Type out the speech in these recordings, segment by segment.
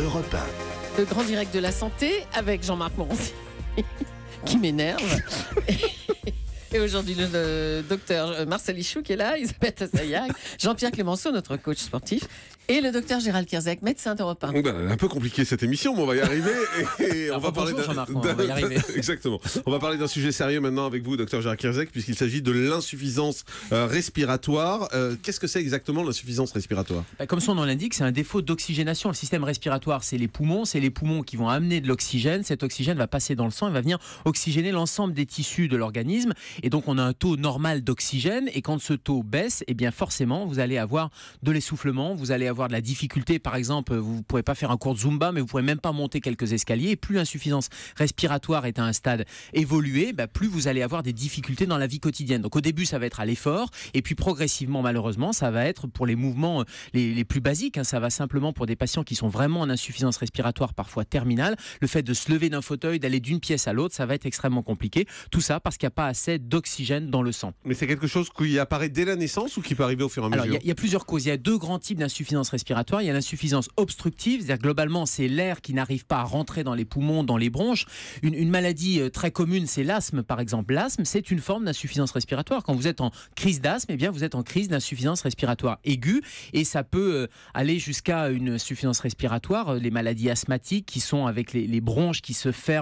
Europe Le grand direct de la santé avec Jean-Marc Morancy qui m'énerve. Et aujourd'hui, le, docteur euh, Marcel Ichou qui est là, Isabelle Tassayag, Jean-Pierre Clémenceau, notre coach sportif, et le docteur Gérald Kierzek, médecin d'Europe 1. Bah, un peu compliqué cette émission, mais on va y arriver. Et, on, va parler Exactement. On va parler d'un sujet sérieux maintenant avec vous, docteur Gérald Kierzek, puisqu'il s'agit de l'insuffisance euh, respiratoire. Euh, qu'est-ce que c'est exactement l'insuffisance respiratoire bah, Comme son nom l'indique, c'est un défaut d'oxygénation. Le système respiratoire, c'est les poumons. C'est les poumons qui vont amener de l'oxygène. Cet oxygène va passer dans le sang et va venir oxygéner l'ensemble des tissus de l'organisme. Et donc, on a un taux normal d'oxygène. Et quand ce taux baisse, eh bien, forcément, vous allez avoir de l'essoufflement, vous allez avoir de la difficulté. Par exemple, vous ne pouvez pas faire un cours de Zumba, mais vous pouvez même pas monter quelques escaliers. Et plus l'insuffisance respiratoire est à un stade évolué, bah, plus vous allez avoir des difficultés dans la vie quotidienne. Donc, au début, ça va être à l'effort. Et puis, progressivement, malheureusement, ça va être pour les mouvements euh, les, plus basiques. Hein. ça va simplement pour des patients qui sont vraiment en insuffisance respiratoire, parfois terminale. Le fait de se lever d'un fauteuil, d'aller d'une pièce à l'autre, ça va être extrêmement compliqué. Tout ça parce qu'il n'y a pas assez de d'oxygène dans le sang. Mais c'est quelque chose qui apparaît dès la naissance ou qui peut arriver au fur et à mesure il y, a plusieurs causes. Il y a deux grands types d'insuffisance respiratoire. Il y a l'insuffisance obstructive, c'est-à-dire globalement, c'est l'air qui n'arrive pas à rentrer dans les poumons, dans les bronches. Une, maladie euh, très commune, c'est l'asthme, par exemple. L'asthme, c'est une forme d'insuffisance respiratoire. Quand vous êtes en crise d'asthme, eh bien, vous êtes en crise d'insuffisance respiratoire aiguë et ça peut euh, aller jusqu'à une insuffisance respiratoire, euh, les maladies asthmatiques qui sont avec les, les bronches qui se ferment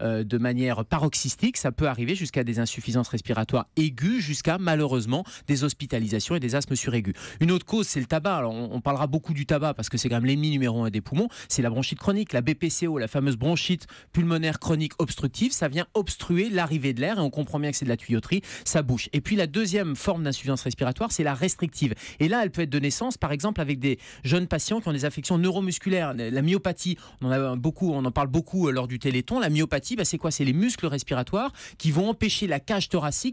de manière paroxystique. Ça peut arriver jusqu'à des insuffisances respiratoire aiguë jusqu'à malheureusement des hospitalisations et des asthmes suraigus. Une autre cause, c'est le tabac. Alors, on, parlera beaucoup du tabac parce que c'est quand même l'ennemi numéro un des poumons. C'est la bronchite chronique, la BPCO, la fameuse bronchite pulmonaire chronique obstructive. Ça vient obstruer l'arrivée de l'air et on comprend bien que c'est de la tuyauterie, ça bouche. Et puis la deuxième forme d'insuffisance respiratoire, c'est la restrictive. Et là, elle peut être de naissance, par exemple, avec des jeunes patients qui ont des affections neuromusculaires, la myopathie. On en a beaucoup, on en parle beaucoup euh, lors du téléthon. La myopathie, bah, c'est quoi C'est les muscles respiratoires qui vont empêcher la cage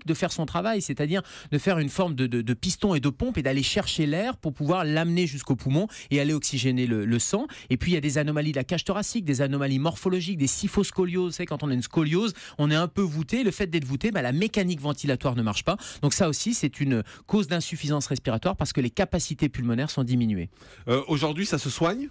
de faire son travail, c'est-à-dire de faire une forme de, piston et de pompe et d'aller chercher l'air pour pouvoir l'amener jusqu'au poumon et aller oxygéner le, sang. Et puis il y a des anomalies de la cage thoracique, des anomalies morphologiques, des syphoscolioses, quand on a une scoliose, on est un peu voûté. Le fait d'être voûté, bah, la mécanique ventilatoire ne marche pas. Donc ça aussi, c'est une cause d'insuffisance respiratoire parce que les capacités pulmonaires sont diminuées. Euh, aujourd'hui, ça se soigne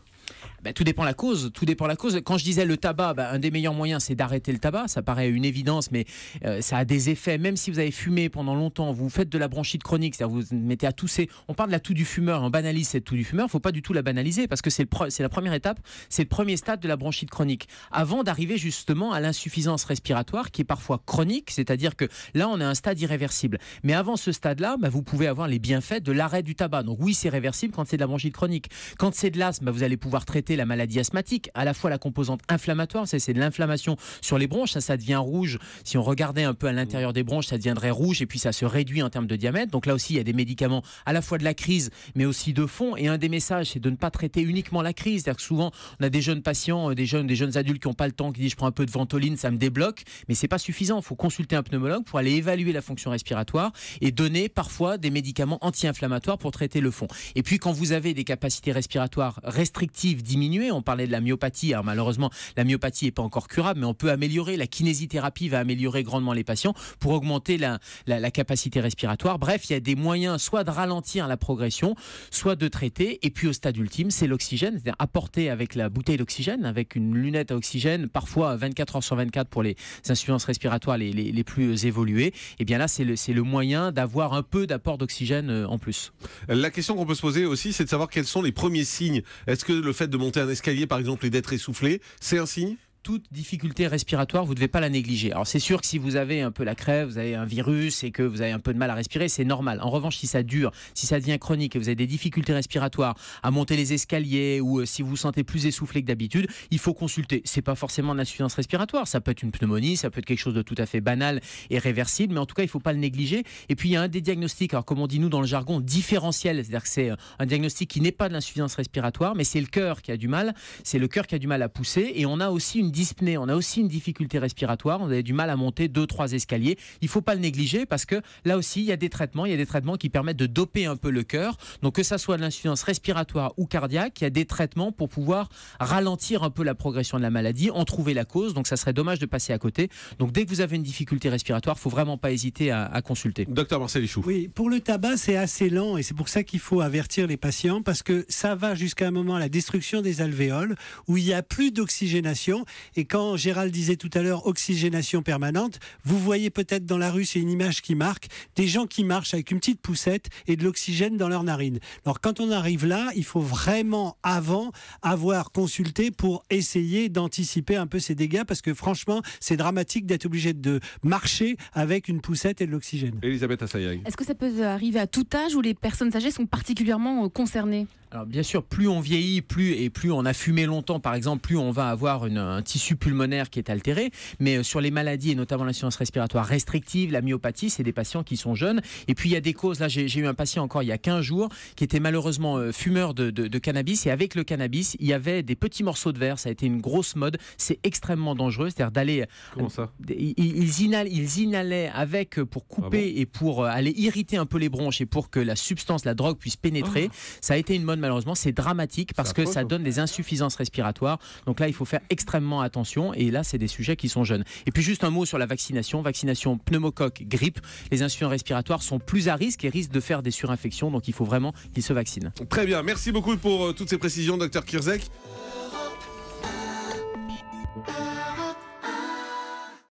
bah, tout dépend la cause. Tout dépend la cause. Quand je disais le tabac, bah, un des meilleurs moyens, c'est d'arrêter le tabac. Ça paraît une évidence, mais euh, ça a des effets. Même si vous avez fumé pendant longtemps, vous faites de la bronchite chronique, c'est-à-dire vous, vous mettez à tousser. On parle de la toux du fumeur. On banalise cette toux du fumeur. il Faut pas du tout la banaliser parce que c'est la première étape, c'est le premier stade de la bronchite chronique. Avant d'arriver justement à l'insuffisance respiratoire qui est parfois chronique, c'est-à-dire que là, on a un stade irréversible. Mais avant ce stade-là, bah, vous pouvez avoir les bienfaits de l'arrêt du tabac. Donc oui, c'est réversible quand c'est de la bronchite chronique. Quand c'est de l'asthme, vous allez pouvoir traiter la maladie asthmatique, à la fois la composante inflammatoire, c'est de l'inflammation sur les bronches, ça, ça devient rouge. Si on regardait un peu à l'intérieur des bronches, ça deviendrait rouge et puis ça se réduit en termes de diamètre. Donc là aussi, il y a des médicaments à la fois de la crise, mais aussi de fond. Et un des messages, c'est de ne pas traiter uniquement la crise. C'est-à-dire que souvent, on a des jeunes patients, euh, des jeunes, des jeunes adultes qui n'ont pas le temps, qui disent je prends un peu de ventoline, ça me débloque, mais c'est pas suffisant. Il faut consulter un pneumologue pour aller évaluer la fonction respiratoire et donner parfois des médicaments anti-inflammatoires pour traiter le fond. Et puis quand vous avez des capacités respiratoires restrictives diminuer, On parlait de la myopathie. Alors hein. malheureusement, la myopathie n'est pas encore curable, mais on peut améliorer. La kinésithérapie va améliorer grandement les patients pour augmenter la, capacité respiratoire. Bref, il y a des moyens soit de ralentir la progression, soit de traiter. Et puis au stade ultime, c'est l'oxygène, c'est-à-dire apporter avec la bouteille d'oxygène, avec une lunette à oxygène, parfois 24 heures sur 24 pour les insuffisances respiratoires les, plus évoluées. Et eh bien là, c'est le, le moyen d'avoir un peu d'apport d'oxygène euh, en plus. La question qu'on peut se poser aussi, c'est de savoir quels sont les premiers signes. Est-ce que le le fait de monter un escalier, par exemple, et d'être essoufflé, c'est un signe toute difficulté respiratoire, vous ne devez pas la négliger. Alors c'est sûr que si vous avez un peu la crève, vous avez un virus et que vous avez un peu de mal à respirer, c'est normal. En revanche, si ça dure, si ça devient chronique et vous avez des difficultés respiratoires à monter les escaliers ou euh, si vous vous sentez plus essoufflé que d'habitude, il faut consulter. C'est pas forcément une insuffisance respiratoire, ça peut être une pneumonie, ça peut être quelque chose de tout à fait banal et réversible, mais en tout cas, il ne faut pas le négliger. Et puis il y a un des diagnostics, alors comme on dit nous dans le jargon, différentiel, c'est-à-dire que c'est euh, un diagnostic qui n'est pas de l'insuffisance respiratoire, mais c'est le cœur qui a du mal, c'est le cœur qui a du mal à pousser et on a aussi une dyspnée, on a aussi une difficulté respiratoire, on a du mal à monter deux, trois escaliers. Il faut pas le négliger parce que là aussi, il y a des traitements, il y a des traitements qui permettent de doper un peu le cœur. Donc que ça soit de l'insuffisance respiratoire ou cardiaque, il y a des traitements pour pouvoir ralentir un peu la progression de la maladie, en trouver la cause. Donc ça serait dommage de passer à côté. Donc dès que vous avez une difficulté respiratoire, faut vraiment pas hésiter à, consulter. Docteur Marcelichou. Oui, pour le tabac, c'est assez lent et c'est pour ça qu'il faut avertir les patients parce que ça va jusqu'à un moment à la destruction des alvéoles où il y a plus d'oxygénation et quand Gérald disait tout à l'heure oxygénation permanente, vous voyez peut-être dans la rue, c'est une image qui marque, des gens qui marchent avec une petite poussette et de l'oxygène dans leur narines. Alors quand on arrive là, il faut vraiment avant avoir consulté pour essayer d'anticiper un peu ces dégâts parce que franchement, c'est dramatique d'être obligé de marcher avec une poussette et de l'oxygène. Elisabeth Assayag. Est-ce que ça peut arriver à tout âge où les personnes âgées sont particulièrement concernées alors bien sûr, plus on vieillit, plus et plus on a fumé longtemps, par exemple, plus on va avoir une, un tissu pulmonaire qui est altéré. Mais euh, sur les maladies et notamment l'insuffisance respiratoire restrictive, la myopathie, c'est des patients qui sont jeunes. Et puis il y a des causes. Là, j'ai eu un patient encore il y a 15 jours qui était malheureusement euh, fumeur de, cannabis et avec le cannabis, il y avait des petits morceaux de verre. Ça a été une grosse mode. C'est extrêmement dangereux, c'est-à-dire d'aller. Euh, Comment ça ils, inhalent, inhalaient, ils, inhalaient, avec pour ah couper et pour aller irriter un peu les bronches et pour que la substance, la drogue puisse pénétrer. Ah. Ça a été une mode malheureusement, c'est dramatique parce que ça donne des insuffisances respiratoires. Donc là, il faut faire extrêmement attention. Et là, c'est des sujets qui sont jeunes. Et puis juste un mot sur la vaccination. Vaccination pneumocoque, grippe. Les insuffisants respiratoires sont plus à risque et risquent de faire des surinfections. Donc il faut vraiment qu'ils se vaccinent. Très bien. Merci beaucoup pour euh, toutes ces précisions, docteur Kirzek.